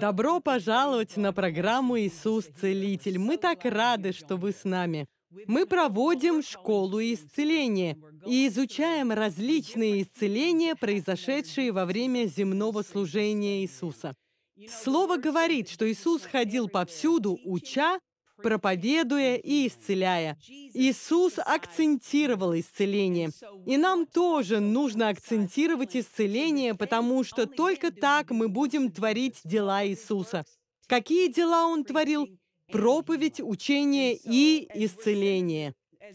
Добро пожаловать на программу «Иисус Целитель». Мы так рады, что вы с нами. Мы проводим школу исцеления и изучаем различные исцеления, произошедшие во время земного служения Иисуса. Слово говорит, что Иисус ходил повсюду, уча проповедуя и исцеляя. Иисус акцентировал исцеление. И нам тоже нужно акцентировать исцеление, потому что только так мы будем творить дела Иисуса. Какие дела Он творил? Проповедь, учение и исцеление.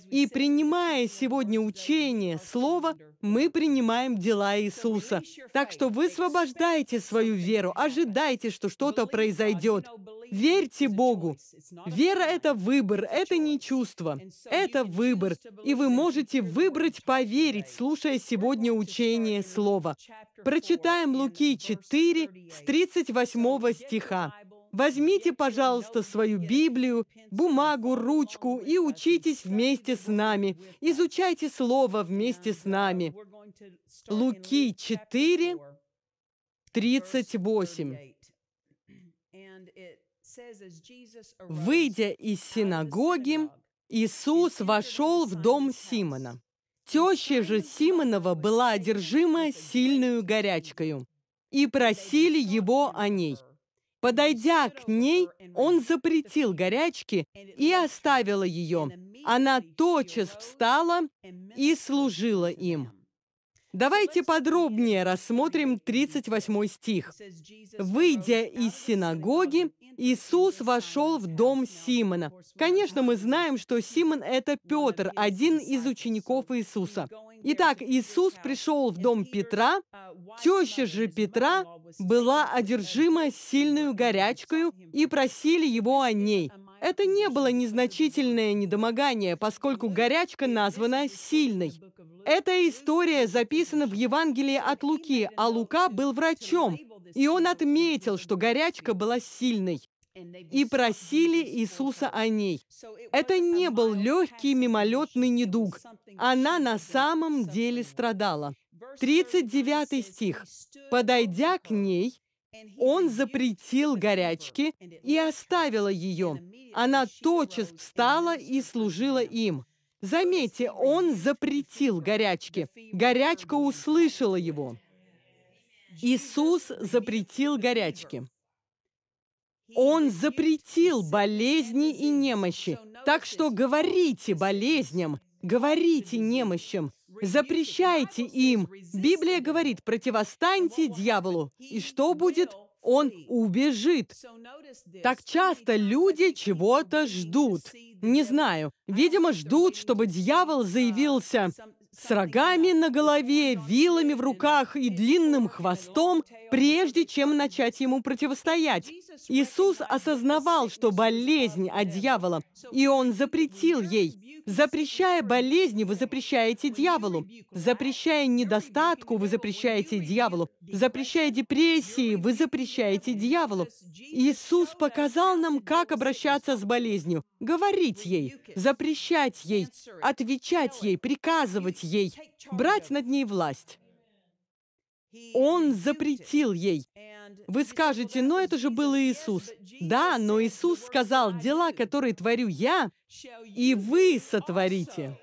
И принимая сегодня учение, слово, мы принимаем дела Иисуса. Так что высвобождайте свою веру, ожидайте, что что-то произойдет. Верьте Богу. Вера — это выбор, это не чувство, это выбор. И вы можете выбрать поверить, слушая сегодня учение Слова. Прочитаем Луки 4 с 38 стиха. Возьмите, пожалуйста, свою Библию, бумагу, ручку и учитесь вместе с нами. Изучайте Слово вместе с нами. Луки 4, 38. Выйдя из синагоги, Иисус вошел в дом Симона. Теща же Симонова была одержима сильную горячкою и просили его о ней – Подойдя к ней, он запретил горячки и оставил ее. Она тотчас встала и служила им. Давайте подробнее рассмотрим 38 стих. «Выйдя из синагоги, Иисус вошел в дом Симона». Конечно, мы знаем, что Симон – это Петр, один из учеников Иисуса. Итак, Иисус пришел в дом Петра, теща же Петра была одержима сильную горячкою и просили его о ней. Это не было незначительное недомогание, поскольку горячка названа сильной. Эта история записана в Евангелии от Луки, а Лука был врачом, и он отметил, что горячка была сильной и просили Иисуса о ней. Это не был легкий мимолетный недуг. Она на самом деле страдала. 39 стих. «Подойдя к ней, он запретил горячки и оставила ее. Она тотчас встала и служила им». Заметьте, он запретил горячки. Горячка услышала его. Иисус запретил горячки. Он запретил болезни и немощи. Так что говорите болезням, говорите немощам, запрещайте им. Библия говорит, противостаньте дьяволу. И что будет? Он убежит. Так часто люди чего-то ждут. Не знаю. Видимо, ждут, чтобы дьявол заявился с рогами на голове, вилами в руках и длинным хвостом, прежде чем начать ему противостоять. Иисус осознавал, что болезнь от дьявола, и он запретил ей. Запрещая болезни, вы запрещаете дьяволу. Запрещая недостатку, вы запрещаете дьяволу. Запрещая депрессии, вы запрещаете дьяволу. Иисус показал нам, как обращаться с болезнью говорить ей, запрещать ей, отвечать ей, приказывать ей, брать над ней власть. Он запретил ей. Вы скажете, но это же был Иисус. Да, но Иисус сказал, дела, которые творю я, и вы сотворите.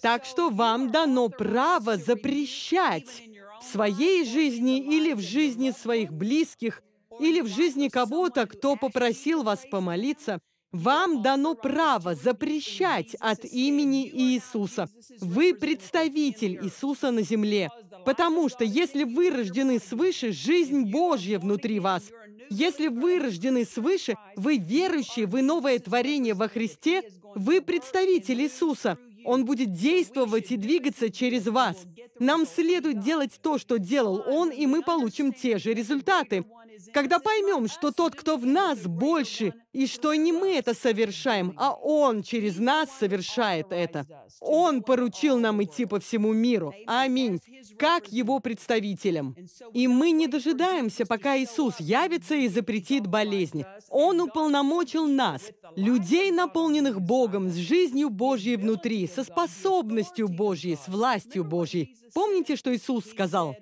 Так что вам дано право запрещать в своей жизни или в жизни своих близких, или в жизни кого-то, кто попросил вас помолиться – вам дано право запрещать от имени Иисуса. Вы представитель Иисуса на земле. Потому что если вы рождены свыше, жизнь Божья внутри вас. Если вы рождены свыше, вы верующие, вы новое творение во Христе, вы представитель Иисуса. Он будет действовать и двигаться через вас. Нам следует делать то, что делал Он, и мы получим те же результаты. Когда поймем, что тот, кто в нас, больше, и что не мы это совершаем, а Он через нас совершает это. Он поручил нам идти по всему миру. Аминь. Как Его представителям. И мы не дожидаемся, пока Иисус явится и запретит болезни. Он уполномочил нас, людей, наполненных Богом, с жизнью Божьей внутри, со способностью Божьей, с властью Божьей. Помните, что Иисус сказал?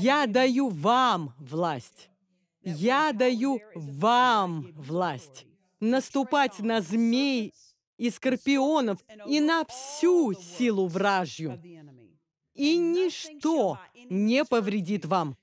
«Я даю вам власть». Я даю вам власть наступать на змей и скорпионов и на всю силу вражью. И ничто не повредит вам,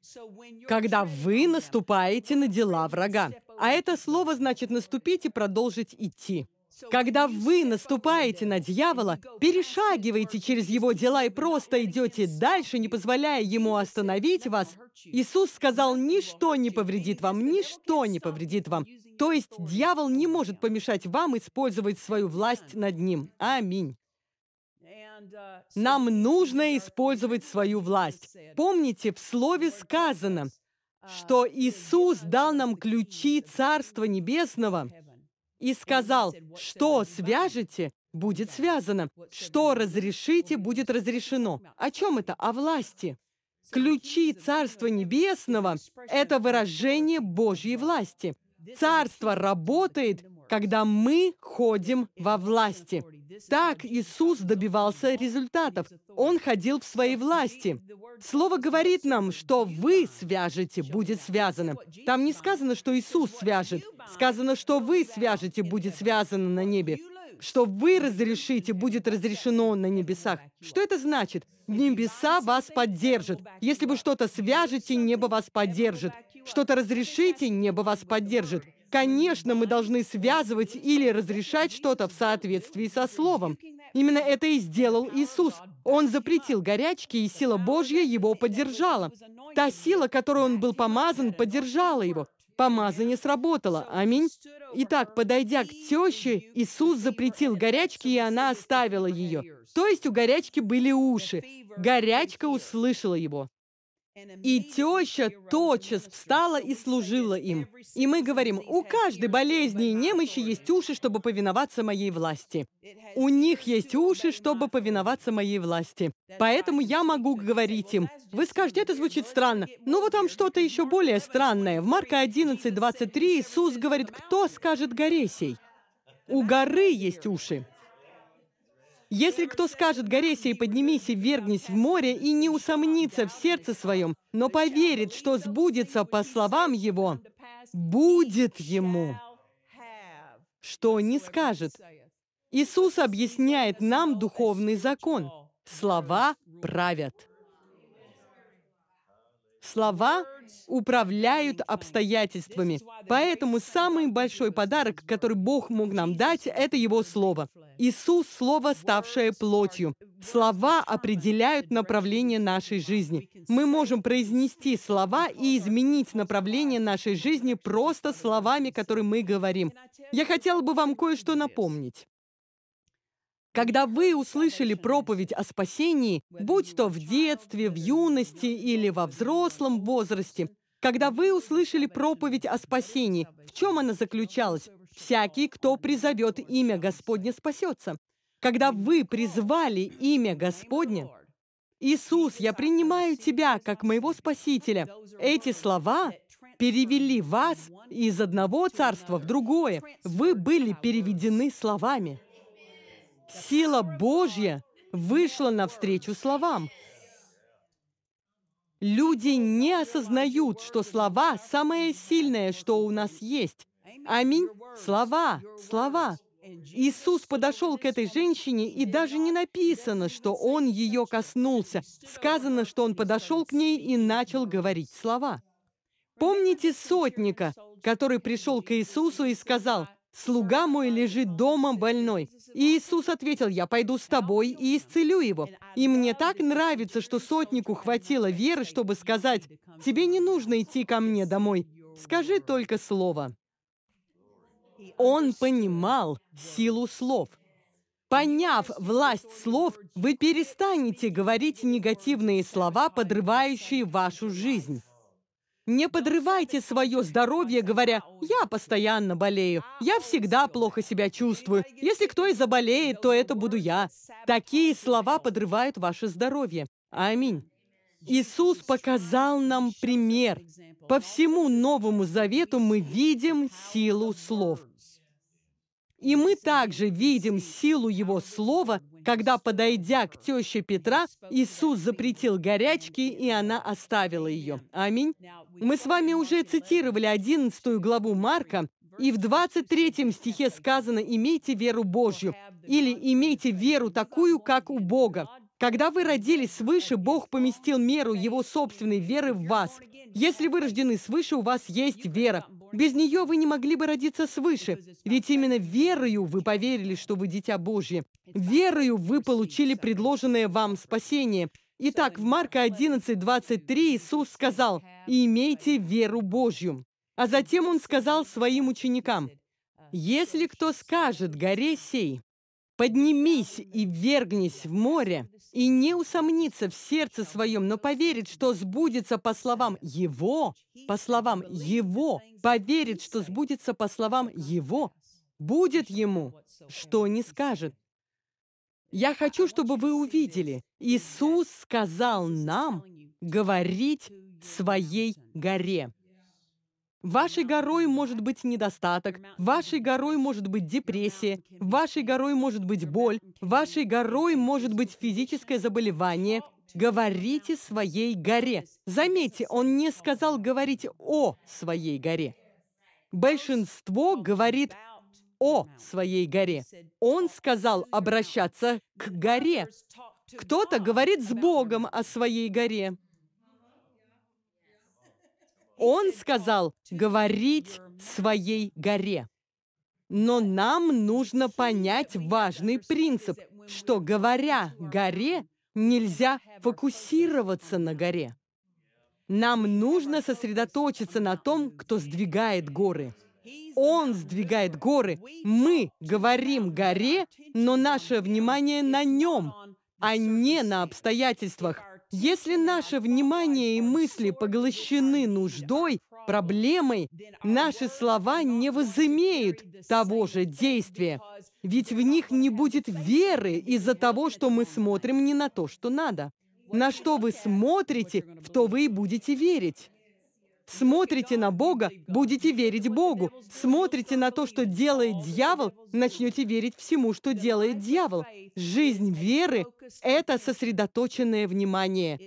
когда вы наступаете на дела врага. А это слово значит «наступить» и «продолжить идти». Когда вы наступаете на дьявола, перешагиваете через его дела и просто идете дальше, не позволяя ему остановить вас, Иисус сказал, ничто не повредит вам, ничто не повредит вам. То есть дьявол не может помешать вам использовать свою власть над ним. Аминь. Нам нужно использовать свою власть. Помните, в Слове сказано, что Иисус дал нам ключи Царства Небесного – и сказал, что свяжете, будет связано, что разрешите, будет разрешено. О чем это? О власти. Ключи Царства Небесного – это выражение Божьей власти. Царство работает, когда мы ходим во власти. Так Иисус добивался результатов. Он ходил в своей власти. Слово говорит нам, что вы свяжете, будет связано. Там не сказано, что Иисус свяжет. Сказано, что вы свяжете, будет связано на небе. Что вы разрешите, будет разрешено на небесах. Что это значит? Небеса вас поддержат. Если вы что-то свяжете, небо вас поддержит. Что-то разрешите, небо вас поддержит. Конечно, мы должны связывать или разрешать что-то в соответствии со Словом. Именно это и сделал Иисус. Он запретил горячки, и сила Божья его поддержала. Та сила, которой он был помазан, поддержала его. Помазание сработало. Аминь. Итак, подойдя к теще, Иисус запретил горячки, и она оставила ее. То есть у горячки были уши. Горячка услышала его. И теща тотчас встала и служила им. И мы говорим, у каждой болезни и немощи есть уши, чтобы повиноваться моей власти. У них есть уши, чтобы повиноваться моей власти. Поэтому я могу говорить им. Вы скажете, это звучит странно. Но вот там что-то еще более странное. В Марка 11, 23 Иисус говорит, кто скажет горесей? У горы есть уши. Если кто скажет «Горейся и поднимись, и вернись в море», и не усомнится в сердце своем, но поверит, что сбудется по словам его, будет ему, что не скажет. Иисус объясняет нам духовный закон. Слова правят. Слова управляют обстоятельствами. Поэтому самый большой подарок, который Бог мог нам дать, это Его Слово. Иисус – Слово, ставшее плотью. Слова определяют направление нашей жизни. Мы можем произнести слова и изменить направление нашей жизни просто словами, которые мы говорим. Я хотела бы вам кое-что напомнить. Когда вы услышали проповедь о спасении, будь то в детстве, в юности или во взрослом возрасте, когда вы услышали проповедь о спасении, в чем она заключалась? «Всякий, кто призовет имя Господне, спасется». Когда вы призвали имя Господне, «Иисус, я принимаю Тебя как моего Спасителя», эти слова перевели вас из одного царства в другое. Вы были переведены словами. Сила Божья вышла навстречу словам. Люди не осознают, что слова – самое сильное, что у нас есть. Аминь. Слова, слова. Иисус подошел к этой женщине, и даже не написано, что Он ее коснулся. Сказано, что Он подошел к ней и начал говорить слова. Помните сотника, который пришел к Иисусу и сказал, «Слуга мой лежит дома больной». И Иисус ответил, «Я пойду с тобой и исцелю его». И мне так нравится, что сотнику хватило веры, чтобы сказать, «Тебе не нужно идти ко мне домой, скажи только слово». Он понимал силу слов. Поняв власть слов, вы перестанете говорить негативные слова, подрывающие вашу жизнь. Не подрывайте свое здоровье, говоря, я постоянно болею, я всегда плохо себя чувствую, если кто и заболеет, то это буду я. Такие слова подрывают ваше здоровье. Аминь. Иисус показал нам пример. По всему Новому Завету мы видим силу слов. И мы также видим силу Его Слова когда, подойдя к теще Петра, Иисус запретил горячки, и она оставила ее. Аминь. Мы с вами уже цитировали 11 главу Марка, и в 23 стихе сказано «Имейте веру Божью» или «Имейте веру такую, как у Бога». Когда вы родились свыше, Бог поместил меру Его собственной веры в вас. Если вы рождены свыше, у вас есть вера. Без нее вы не могли бы родиться свыше, ведь именно верою вы поверили, что вы дитя Божье. Верою вы получили предложенное вам спасение. Итак, в Марка 11, 23 Иисус сказал, «И «Имейте веру Божью». А затем Он сказал своим ученикам, «Если кто скажет горе сей, Поднимись и вергнись в море, и не усомнится в сердце своем, но поверит, что сбудется по словам Его, по словам Его, поверит, что сбудется по словам Его, будет Ему, что не скажет. Я хочу, чтобы вы увидели, Иисус сказал нам говорить своей горе. Вашей горой может быть недостаток, вашей горой может быть депрессия, вашей горой может быть боль, вашей горой может быть физическое заболевание. Говорите своей горе. Заметьте, он не сказал говорить о своей горе. Большинство говорит о своей горе. Он сказал обращаться к горе. Кто-то говорит с Богом о своей горе. Он сказал говорить своей горе. Но нам нужно понять важный принцип, что, говоря горе, нельзя фокусироваться на горе. Нам нужно сосредоточиться на том, кто сдвигает горы. Он сдвигает горы. Мы говорим горе, но наше внимание на нем, а не на обстоятельствах, если наше внимание и мысли поглощены нуждой, проблемой, наши слова не возымеют того же действия, ведь в них не будет веры из-за того, что мы смотрим не на то, что надо. На что вы смотрите, в то вы и будете верить. Смотрите на Бога, будете верить Богу. Смотрите на то, что делает дьявол, начнете верить всему, что делает дьявол. Жизнь веры — это сосредоточенное внимание.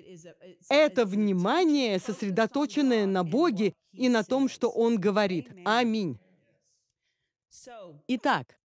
Это внимание, сосредоточенное на Боге и на том, что Он говорит. Аминь. Итак,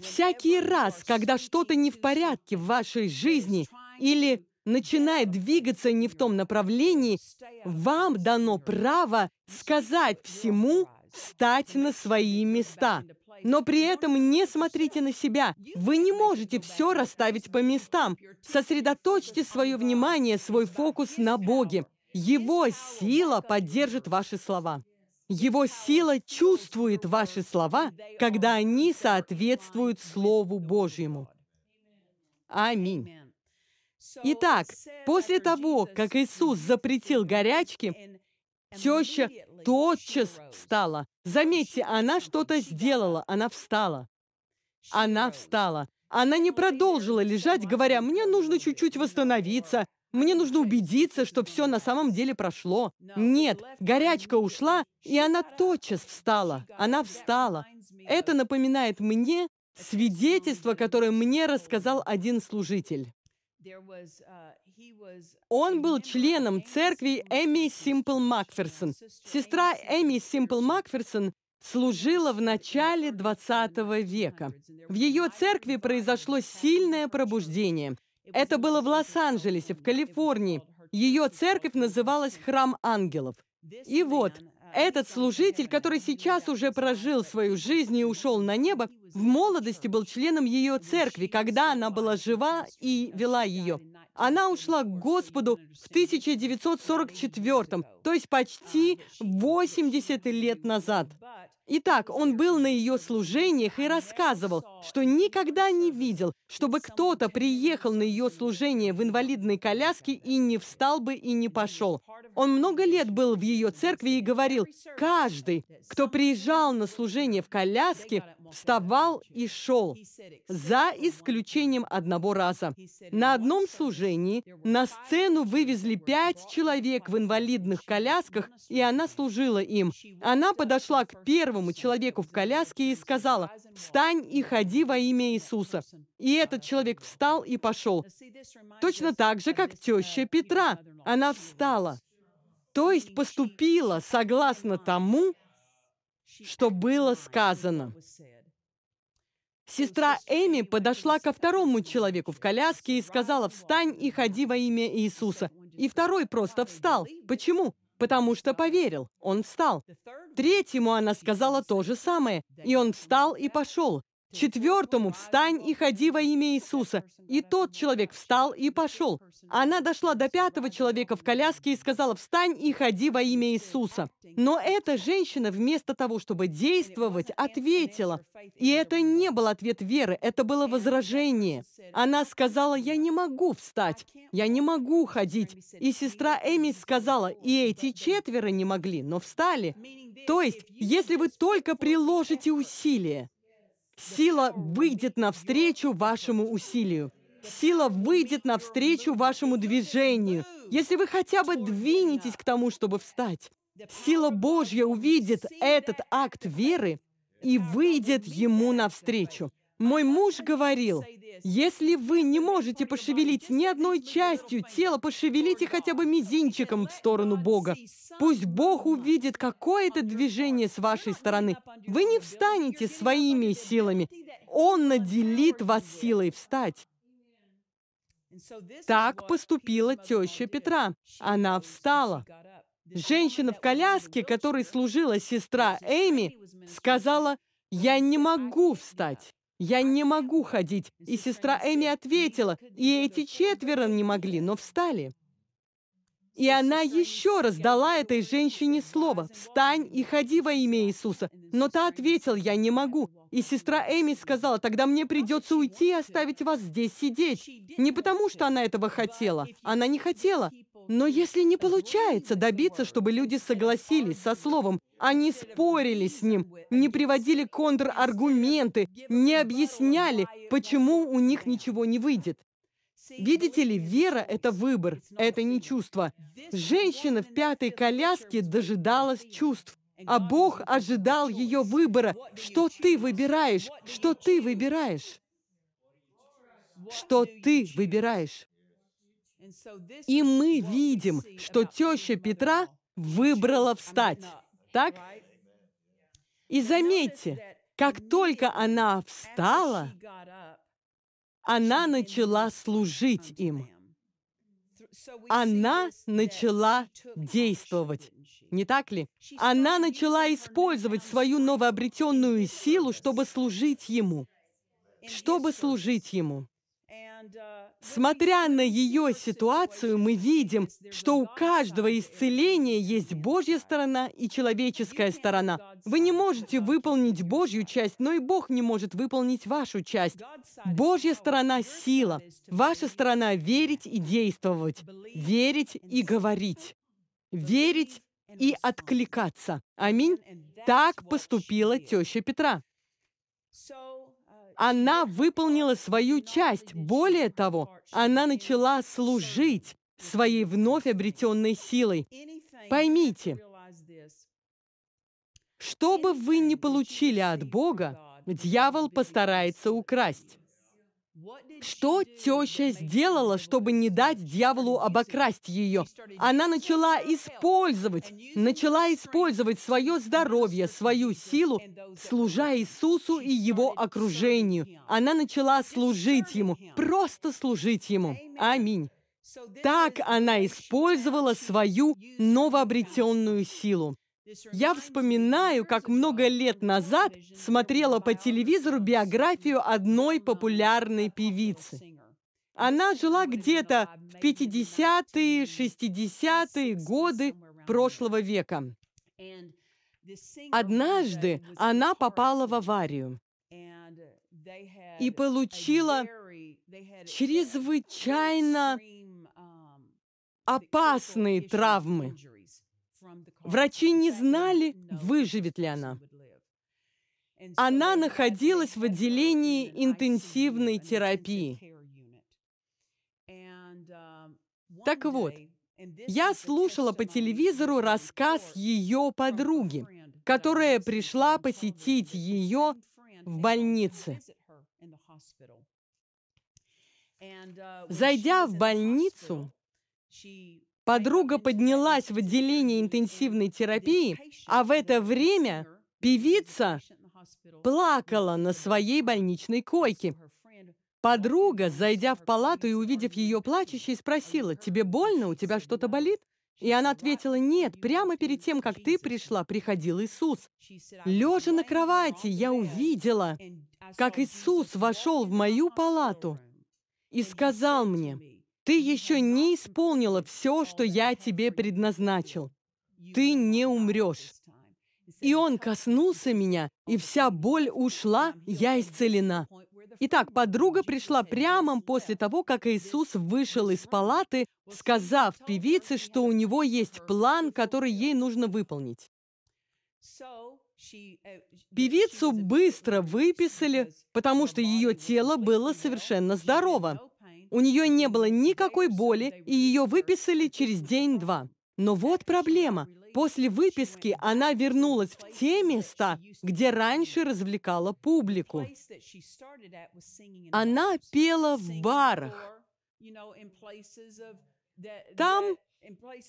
всякий раз, когда что-то не в порядке в вашей жизни или начинает двигаться не в том направлении, вам дано право сказать всему встать на свои места. Но при этом не смотрите на себя. Вы не можете все расставить по местам. Сосредоточьте свое внимание, свой фокус на Боге. Его сила поддержит ваши слова. Его сила чувствует ваши слова, когда они соответствуют Слову Божьему. Аминь. Итак, после того, как Иисус запретил горячки, теща тотчас встала. Заметьте, она что-то сделала, она встала. Она встала. Она не продолжила лежать, говоря, «Мне нужно чуть-чуть восстановиться, мне нужно убедиться, что все на самом деле прошло». Нет, горячка ушла, и она тотчас встала. Она встала. Это напоминает мне свидетельство, которое мне рассказал один служитель. Uh, Он был членом церкви Эми Симпл Макферсон. Сестра Эми Симпл Макферсон служила в начале 20 века. В ее церкви произошло сильное пробуждение. Это было в Лос-Анджелесе, в Калифорнии. Ее церковь называлась «Храм ангелов». И вот, этот служитель, который сейчас уже прожил свою жизнь и ушел на небо, в молодости был членом ее церкви, когда она была жива и вела ее. Она ушла к Господу в 1944, то есть почти 80 лет назад. Итак, он был на ее служениях и рассказывал, что никогда не видел, чтобы кто-то приехал на ее служение в инвалидной коляске и не встал бы и не пошел. Он много лет был в ее церкви и говорил, каждый, кто приезжал на служение в коляске, вставал и шел, за исключением одного раза. На одном служении на сцену вывезли пять человек в инвалидных колясках, и она служила им. Она подошла к первому человеку в коляске и сказала, «Встань и ходи во имя Иисуса». И этот человек встал и пошел. Точно так же, как теща Петра. Она встала, то есть поступила согласно тому, что было сказано. Сестра Эми подошла ко второму человеку в коляске и сказала, «Встань и ходи во имя Иисуса». И второй просто встал. Почему? Потому что поверил. Он встал. Третьему она сказала то же самое. И он встал и пошел. Четвертому «Встань и ходи во имя Иисуса». И тот человек встал и пошел. Она дошла до пятого человека в коляске и сказала «Встань и ходи во имя Иисуса». Но эта женщина вместо того, чтобы действовать, ответила. И это не был ответ веры, это было возражение. Она сказала «Я не могу встать, я не могу ходить». И сестра Эми сказала «И эти четверо не могли, но встали». То есть, если вы только приложите усилия, Сила выйдет навстречу вашему усилию. Сила выйдет навстречу вашему движению. Если вы хотя бы двинетесь к тому, чтобы встать, сила Божья увидит этот акт веры и выйдет ему навстречу. Мой муж говорил, если вы не можете пошевелить ни одной частью тела, пошевелите хотя бы мизинчиком в сторону Бога. Пусть Бог увидит какое-то движение с вашей стороны. Вы не встанете своими силами. Он наделит вас силой встать. Так поступила теща Петра. Она встала. Женщина в коляске, которой служила сестра Эми, сказала, «Я не могу встать». Я не могу ходить. И сестра Эми ответила, и эти четверо не могли, но встали. И она еще раз дала этой женщине слово «Встань и ходи во имя Иисуса». Но та ответила «Я не могу». И сестра Эми сказала «Тогда мне придется уйти и оставить вас здесь сидеть». Не потому, что она этого хотела. Она не хотела. Но если не получается добиться, чтобы люди согласились со словом, они спорили с ним, не приводили контраргументы, не объясняли, почему у них ничего не выйдет. Видите ли, вера — это выбор, это не чувство. Женщина в пятой коляске дожидалась чувств, а Бог ожидал ее выбора. Что ты выбираешь? Что ты выбираешь? Что ты выбираешь? И мы видим, что теща Петра выбрала встать. Так? И заметьте, как только она встала, она начала служить им. Она начала действовать, не так ли? Она начала использовать свою новообретенную силу, чтобы служить ему. Чтобы служить ему. Uh, Смотря на ее ситуацию, мы видим, что у каждого исцеления есть Божья сторона и человеческая сторона. Вы не можете выполнить Божью часть, но и Бог не может выполнить вашу часть. Божья сторона — сила. Ваша сторона — верить и действовать, верить и говорить, верить и откликаться. Аминь. Так поступила теща Петра. Она выполнила свою часть. Более того, она начала служить своей вновь обретенной силой. Поймите, что бы вы ни получили от Бога, дьявол постарается украсть. Что теща сделала, чтобы не дать дьяволу обокрасть ее? Она начала использовать, начала использовать свое здоровье, свою силу, служа Иисусу и его окружению. Она начала служить ему, просто служить ему. Аминь. Так она использовала свою новообретенную силу. Я вспоминаю, как много лет назад смотрела по телевизору биографию одной популярной певицы. Она жила где-то в 50-е, 60-е годы прошлого века. Однажды она попала в аварию и получила чрезвычайно um, опасные травмы. Врачи не знали, выживет ли она. Она находилась в отделении интенсивной терапии. Так вот, я слушала по телевизору рассказ ее подруги, которая пришла посетить ее в больнице. Зайдя в больницу, Подруга поднялась в отделение интенсивной терапии, а в это время певица плакала на своей больничной койке. Подруга, зайдя в палату и увидев ее плачущей, спросила, «Тебе больно? У тебя что-то болит?» И она ответила, «Нет, прямо перед тем, как ты пришла, приходил Иисус. Лежа на кровати, я увидела, как Иисус вошел в мою палату и сказал мне, ты еще не исполнила все, что я тебе предназначил. Ты не умрешь. И он коснулся меня, и вся боль ушла, я исцелена. Итак, подруга пришла прямо после того, как Иисус вышел из палаты, сказав певице, что у него есть план, который ей нужно выполнить. Певицу быстро выписали, потому что ее тело было совершенно здорово. У нее не было никакой боли, и ее выписали через день-два. Но вот проблема. После выписки она вернулась в те места, где раньше развлекала публику. Она пела в барах. Там,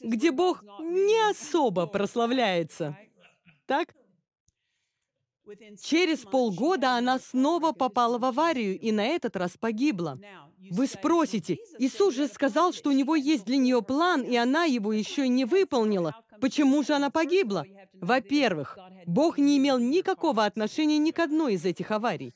где Бог не особо прославляется. Так? Через полгода она снова попала в аварию и на этот раз погибла. Вы спросите, Иисус же сказал, что у него есть для нее план, и она его еще не выполнила. Почему же она погибла? Во-первых, Бог не имел никакого отношения ни к одной из этих аварий.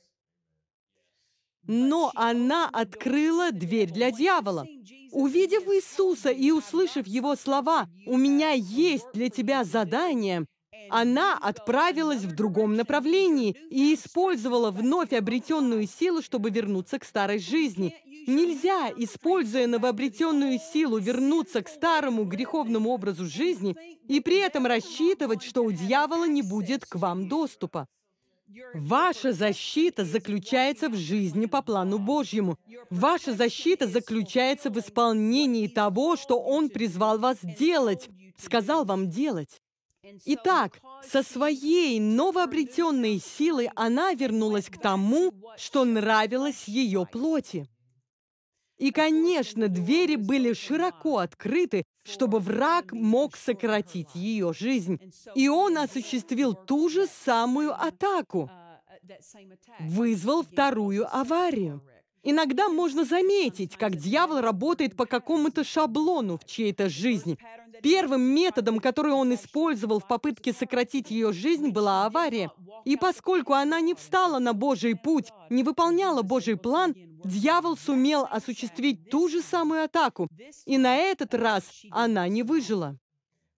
Но она открыла дверь для дьявола. Увидев Иисуса и услышав его слова «У меня есть для тебя задание», она отправилась в другом направлении и использовала вновь обретенную силу, чтобы вернуться к старой жизни. Нельзя, используя новообретенную силу, вернуться к старому греховному образу жизни и при этом рассчитывать, что у дьявола не будет к вам доступа. Ваша защита заключается в жизни по плану Божьему. Ваша защита заключается в исполнении того, что Он призвал вас делать, сказал вам делать. Итак, со своей новообретенной силой она вернулась к тому, что нравилось ее плоти. И, конечно, двери были широко открыты, чтобы враг мог сократить ее жизнь. И он осуществил ту же самую атаку, вызвал вторую аварию. Иногда можно заметить, как дьявол работает по какому-то шаблону в чьей-то жизни. Первым методом, который он использовал в попытке сократить ее жизнь, была авария. И поскольку она не встала на Божий путь, не выполняла Божий план, дьявол сумел осуществить ту же самую атаку. И на этот раз она не выжила.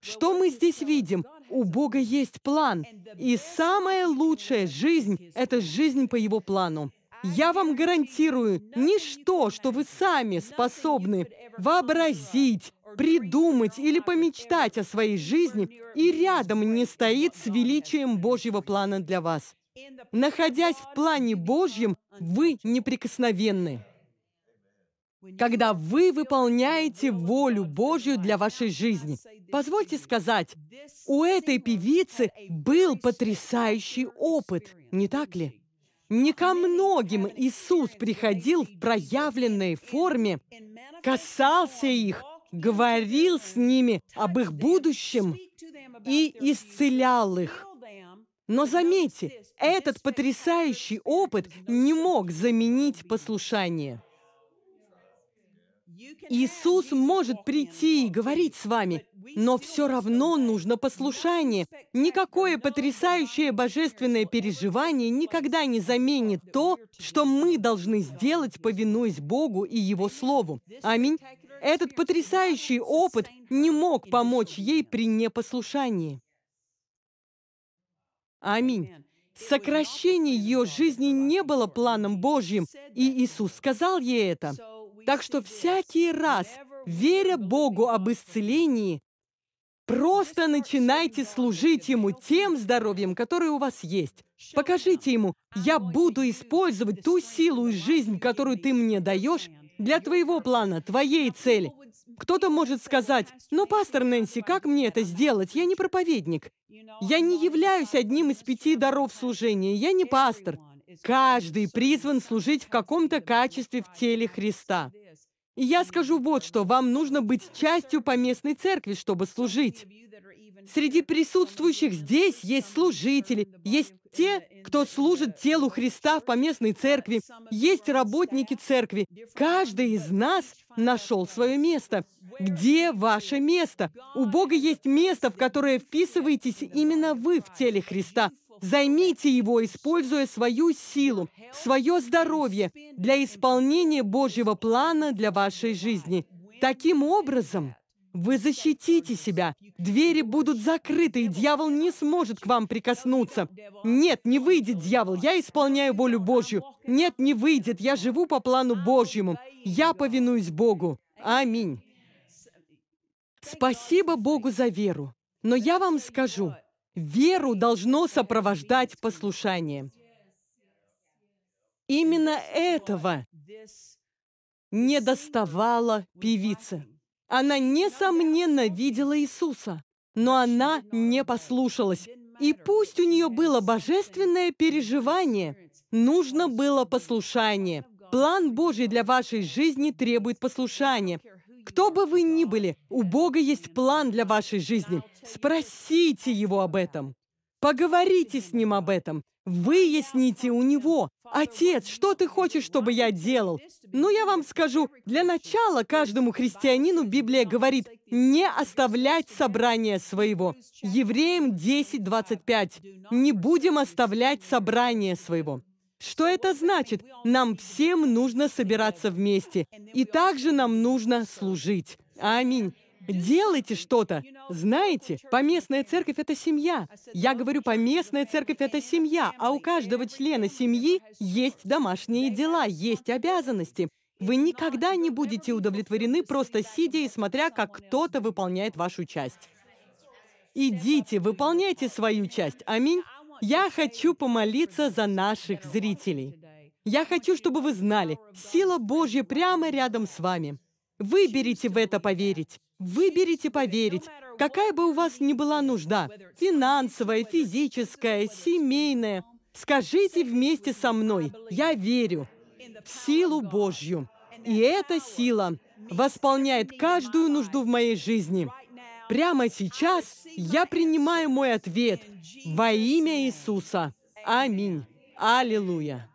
Что мы здесь видим? У Бога есть план. И самая лучшая жизнь – это жизнь по Его плану. Я вам гарантирую, ничто, что вы сами способны вообразить, придумать или помечтать о своей жизни, и рядом не стоит с величием Божьего плана для вас. Находясь в плане Божьем, вы неприкосновенны. Когда вы выполняете волю Божью для вашей жизни, позвольте сказать, у этой певицы был потрясающий опыт, не так ли? Не ко многим Иисус приходил в проявленной форме, касался их, говорил с ними об их будущем и исцелял их. Но заметьте, этот потрясающий опыт не мог заменить послушание. Иисус может прийти и говорить с вами, но все равно нужно послушание. Никакое потрясающее божественное переживание никогда не заменит то, что мы должны сделать, повинуясь Богу и Его Слову. Аминь. Этот потрясающий опыт не мог помочь ей при непослушании. Аминь. Сокращение ее жизни не было планом Божьим, и Иисус сказал ей это. Так что всякий раз, веря Богу об исцелении, Просто начинайте служить Ему тем здоровьем, которое у вас есть. Покажите Ему, я буду использовать ту силу и жизнь, которую ты мне даешь, для твоего плана, твоей цели. Кто-то может сказать, «Но, «Ну, пастор Нэнси, как мне это сделать? Я не проповедник. Я не являюсь одним из пяти даров служения. Я не пастор. Каждый призван служить в каком-то качестве в теле Христа. И я скажу вот что, вам нужно быть частью поместной церкви, чтобы служить. Среди присутствующих здесь есть служители, есть те, кто служит телу Христа в поместной церкви, есть работники церкви. Каждый из нас нашел свое место. Где ваше место? У Бога есть место, в которое вписываетесь именно вы в теле Христа. Займите его, используя свою силу, свое здоровье для исполнения Божьего плана для вашей жизни. Таким образом, вы защитите себя. Двери будут закрыты, и дьявол не сможет к вам прикоснуться. Нет, не выйдет дьявол, я исполняю волю Божью. Нет, не выйдет, я живу по плану Божьему. Я повинуюсь Богу. Аминь. Спасибо Богу за веру. Но я вам скажу, Веру должно сопровождать послушание. Именно этого не доставала певица. Она, несомненно, видела Иисуса, но она не послушалась. И пусть у нее было божественное переживание, нужно было послушание. План Божий для вашей жизни требует послушания. Кто бы вы ни были, у Бога есть план для вашей жизни. Спросите Его об этом. Поговорите с Ним об этом. Выясните у Него. «Отец, что ты хочешь, чтобы я делал?» Ну, я вам скажу, для начала каждому христианину Библия говорит «не оставлять собрание своего». Евреям 10.25 «Не будем оставлять собрание своего». Что это значит? Нам всем нужно собираться вместе. И также нам нужно служить. Аминь. Делайте что-то. Знаете, поместная церковь — это семья. Я говорю, поместная церковь — это семья, а у каждого члена семьи есть домашние дела, есть обязанности. Вы никогда не будете удовлетворены, просто сидя и смотря, как кто-то выполняет вашу часть. Идите, выполняйте свою часть. Аминь. Я хочу помолиться за наших зрителей. Я хочу, чтобы вы знали, сила Божья прямо рядом с вами. Выберите в это поверить. Выберите поверить. Какая бы у вас ни была нужда, финансовая, физическая, семейная, скажите вместе со мной, я верю в силу Божью. И эта сила восполняет каждую нужду в моей жизни. Прямо сейчас я принимаю мой ответ во имя Иисуса. Аминь. Аллилуйя.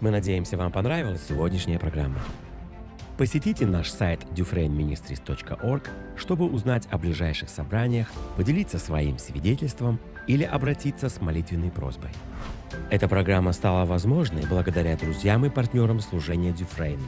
Мы надеемся, вам понравилась сегодняшняя программа. Посетите наш сайт dufrainministries.org, чтобы узнать о ближайших собраниях, поделиться своим свидетельством или обратиться с молитвенной просьбой. Эта программа стала возможной благодаря друзьям и партнерам служения Дюфрейн.